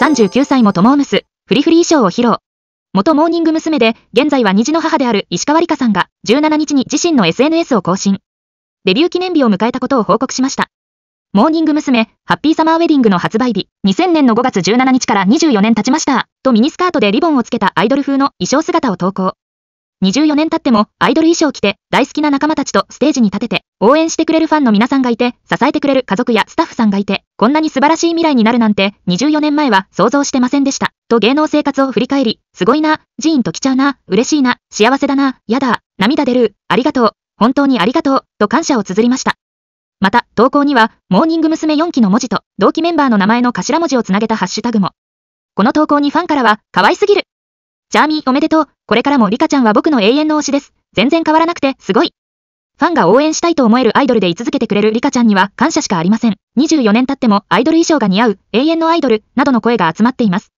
39歳もトモームス、フリフリ衣装を披露。元モーニング娘。で、現在は虹の母である石川里香さんが、17日に自身の SNS を更新。デビュー記念日を迎えたことを報告しました。モーニング娘。ハッピーサマーウェディングの発売日、2000年の5月17日から24年経ちました、とミニスカートでリボンをつけたアイドル風の衣装姿を投稿。24年経ってもアイドル衣装着て大好きな仲間たちとステージに立てて応援してくれるファンの皆さんがいて支えてくれる家族やスタッフさんがいてこんなに素晴らしい未来になるなんて24年前は想像してませんでしたと芸能生活を振り返りすごいなジーンと来ちゃうな嬉しいな幸せだなやだ涙出るありがとう本当にありがとうと感謝を綴りましたまた投稿にはモーニング娘。4期の文字と同期メンバーの名前の頭文字をつなげたハッシュタグもこの投稿にファンからは可愛すぎるジャーミーおめでとう。これからもリカちゃんは僕の永遠の推しです。全然変わらなくて、すごい。ファンが応援したいと思えるアイドルで居続けてくれるリカちゃんには感謝しかありません。24年経ってもアイドル衣装が似合う、永遠のアイドル、などの声が集まっています。